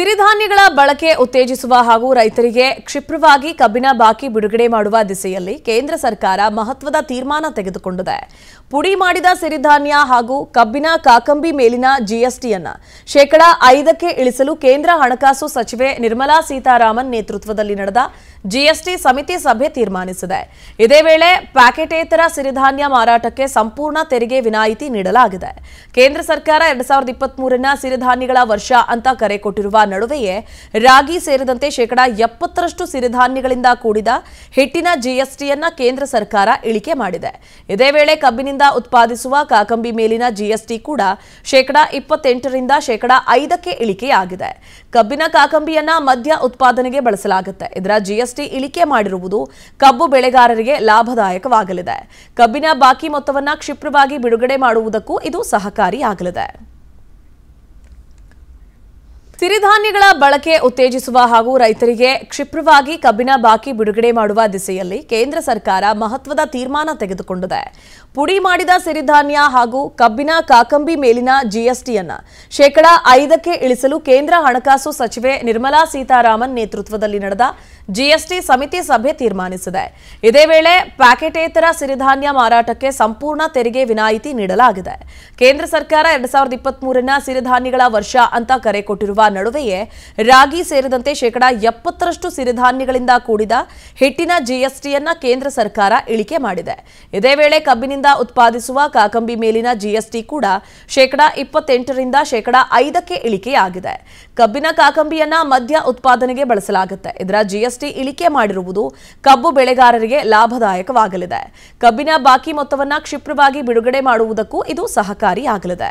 ಸಿರಿಧಾನ್ಯಗಳ ಬಳಕೆ ಉತ್ತೇಜಿಸುವ ಹಾಗೂ ರೈತರಿಗೆ ಕ್ಷಿಪ್ರವಾಗಿ ಕಬ್ಬಿನ ಬಾಕಿ ಬಿಡುಗಡೆ ಮಾಡುವ ದಿಸೆಯಲ್ಲಿ ಕೇಂದ್ರ ಸರ್ಕಾರ ಮಹತ್ವದ ತೀರ್ಮಾನ ತೆಗೆದುಕೊಂಡಿದೆ ಪುಡಿ ಮಾಡಿದ ಸಿರಿಧಾನ್ಯ ಹಾಗೂ ಕಬ್ಬಿನ ಕಾಕಂಬಿ ಮೇಲಿನ ಜಿಎಸ್ಟಿಯನ್ನು ಶೇಕಡಾ ಐದಕ್ಕೆ ಇಳಿಸಲು ಕೇಂದ್ರ ಹಣಕಾಸು ಸಚಿವೆ ನಿರ್ಮಲಾ ಸೀತಾರಾಮನ್ ನೇತೃತ್ವದಲ್ಲಿ ನಡೆದ ಜಿಎಸ್ಟಿ ಸಮಿತಿ ಸಭೆ ತೀರ್ಮಾನಿಸಿದೆ ಇದೇ ವೇಳೆ ಪ್ಯಾಕೆಟೇತರ ಸಿರಿಧಾನ್ಯ ಮಾರಾಟಕ್ಕೆ ಸಂಪೂರ್ಣ ತೆರಿಗೆ ವಿನಾಯಿತಿ ನೀಡಲಾಗಿದೆ ಕೇಂದ್ರ ಸರ್ಕಾರ ಎರಡ್ ಸಾವಿರದ ಇಪ್ಪತ್ತ್ ಸಿರಿಧಾನ್ಯಗಳ ವರ್ಷ ಅಂತ ಕರೆ ಕೊಟ್ಟಿರುವ ನಡುವೆಯೇ ರಾಗಿ ಸೇರಿದಂತೆ ಶೇಕಡಾ ಎಪ್ಪತ್ತರಷ್ಟು ಸಿರಿಧಾನ್ಯಗಳಿಂದ ಕೂಡಿದ ಹಿಟ್ಟಿನ ಜಿಎಸ್ಟಿಯನ್ನ ಕೇಂದ್ರ ಸರ್ಕಾರ ಇಳಿಕೆ ಮಾಡಿದೆ ಇದೇ ವೇಳೆ ಕಬ್ಬಿನಿಂದ ಉತ್ಪಾದಿಸುವ ಕಾಕಂಬಿ ಮೇಲಿನ ಜಿಎಸ್ಟಿ ಕೂಡ ಶೇಕಡಾ ಇಪ್ಪತ್ತೆಂಟರಿಂದ ಶೇಕಡಾ ಐದಕ್ಕೆ ಇಳಿಕೆಯಾಗಿದೆ ಕಬ್ಬಿನ ಕಾಕಂಬಿಯನ್ನ ಮದ್ಯ ಉತ್ಪಾದನೆಗೆ ಬಳಸಲಾಗುತ್ತೆ ಇದರ ಜಿಎಸ್ಟಿ ಇಳಿಕೆ ಮಾಡಿರುವುದು ಕಬ್ಬು ಬೆಳೆಗಾರರಿಗೆ ಲಾಭದಾಯಕವಾಗಲಿದೆ ಕಬ್ಬಿನ ಬಾಕಿ ಮೊತ್ತವನ್ನು ಕ್ಷಿಪ್ರವಾಗಿ ಬಿಡುಗಡೆ ಮಾಡುವುದಕ್ಕೂ ಇದು ಸಹಕಾರಿಯಾಗಲಿದೆ ಸಿರಿಧಾನ್ಯಗಳ ಬಳಕೆ ಉತ್ತೇಜಿಸುವ ಹಾಗೂ ರೈತರಿಗೆ ಕ್ಷಿಪ್ರವಾಗಿ ಕಬ್ಬಿನ ಬಾಕಿ ಬಿಡುಗಡೆ ಮಾಡುವ ದಿಸೆಯಲ್ಲಿ ಕೇಂದ್ರ ಸರ್ಕಾರ ಮಹತ್ವದ ತೀರ್ಮಾನ ತೆಗೆದುಕೊಂಡಿದೆ ಪುಡಿ ಮಾಡಿದ ಸಿರಿಧಾನ್ಯ ಹಾಗೂ ಕಬ್ಬಿನ ಕಾಕಂಬಿ ಮೇಲಿನ ಜಿಎಸ್ಟಿಯನ್ನು ಶೇಕಡಾ ಐದಕ್ಕೆ ಇಳಿಸಲು ಕೇಂದ್ರ ಹಣಕಾಸು ಸಚಿವೆ ನಿರ್ಮಲಾ ಸೀತಾರಾಮನ್ ನೇತೃತ್ವದಲ್ಲಿ ನಡೆದ ಜಿಎಸ್ಟಿ ಸಮಿತಿ ಸಭೆ ತೀರ್ಮಾನಿಸಿದೆ ಇದೇ ವೇಳೆ ಪ್ಯಾಕೆಟೇತರ ಸಿರಿಧಾನ್ಯ ಮಾರಾಟಕ್ಕೆ ಸಂಪೂರ್ಣ ತೆರಿಗೆ ವಿನಾಯಿತಿ ನೀಡಲಾಗಿದೆ ಕೇಂದ್ರ ಸರ್ಕಾರ ಎರಡ್ ಸಾವಿರದ ಇಪ್ಪತ್ತ್ ಸಿರಿಧಾನ್ಯಗಳ ವರ್ಷ ಅಂತ ಕರೆ ಕೊಟ್ಟಿರುವ ನಡುವೆಯೇ ರಾಗಿ ಸೇರಿದಂತೆ ಶೇಕಡಾ ಎಪ್ಪತ್ತರಷ್ಟು ಸಿರಿಧಾನ್ಯಗಳಿಂದ ಕೂಡಿದ ಹಿಟ್ಟಿನ ಜಿಎಸ್ಟಿಯನ್ನ ಕೇಂದ್ರ ಸರ್ಕಾರ ಇಳಿಕೆ ಮಾಡಿದೆ ಇದೇ ವೇಳೆ ಕಬ್ಬಿನಿಂದ ಉತ್ಪಾದಿಸುವ ಕಾಕಂಬಿ ಮೇಲಿನ ಜಿಎಸ್ಟಿ ಕೂಡ ಶೇಕಡಾ ಇಪ್ಪತ್ತೆಂಟರಿಂದ ಶೇಕಡಾ ಐದಕ್ಕೆ ಇಳಿಕೆಯಾಗಿದೆ ಕಬ್ಬಿನ ಕಾಕಂಬಿಯನ್ನ ಮದ್ಯ ಉತ್ಪಾದನೆಗೆ ಬಳಸಲಾಗುತ್ತೆ ಇದರ ಜಿಎಸ್ಟಿ ಇಳಿಕೆ ಮಾಡಿರುವುದು ಕಬ್ಬು ಬೆಳೆಗಾರರಿಗೆ ಲಾಭದಾಯಕವಾಗಲಿದೆ ಕಬ್ಬಿನ ಬಾಕಿ ಮೊತ್ತವನ್ನು ಕ್ಷಿಪ್ರವಾಗಿ ಬಿಡುಗಡೆ ಮಾಡುವುದಕ್ಕೂ ಇದು ಸಹಕಾರಿಯಾಗಲಿದೆ